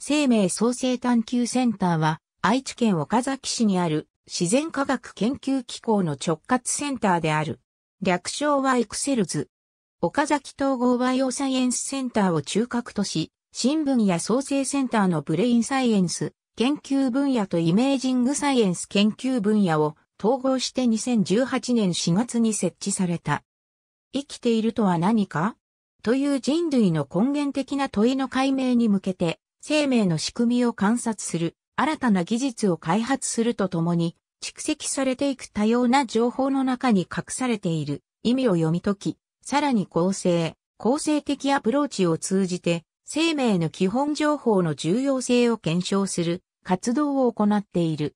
生命創生探求センターは、愛知県岡崎市にある自然科学研究機構の直轄センターである。略称はエクセルズ。岡崎統合バイオサイエンスセンターを中核とし、新聞や創生センターのブレインサイエンス研究分野とイメージングサイエンス研究分野を統合して2018年4月に設置された。生きているとは何かという人類の根源的な問いの解明に向けて生命の仕組みを観察する、新たな技術を開発するとともに、蓄積されていく多様な情報の中に隠されている意味を読み解き、さらに構成、構成的アプローチを通じて、生命の基本情報の重要性を検証する活動を行っている。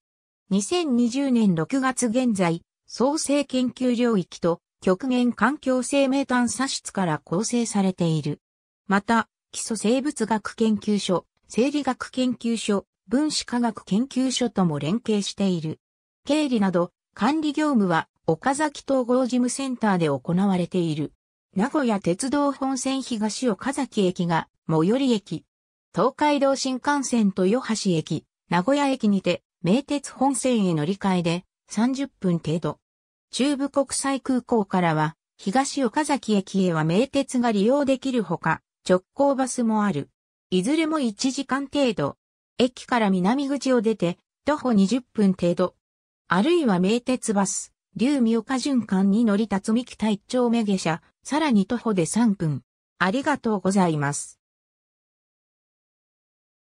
2020年6月現在、創生研究領域と極限環境生命探査室から構成されている。また、基礎生物学研究所、生理学研究所、分子科学研究所とも連携している。経理など管理業務は岡崎統合事務センターで行われている。名古屋鉄道本線東岡崎駅が最寄り駅。東海道新幹線と豊橋駅、名古屋駅にて名鉄本線へ乗り換えで30分程度。中部国際空港からは東岡崎駅へは名鉄が利用できるほか直行バスもある。いずれも1時間程度。駅から南口を出て、徒歩20分程度。あるいは名鉄バス、竜三岡循環に乗り立つ三木隊長目下車、さらに徒歩で3分。ありがとうございます。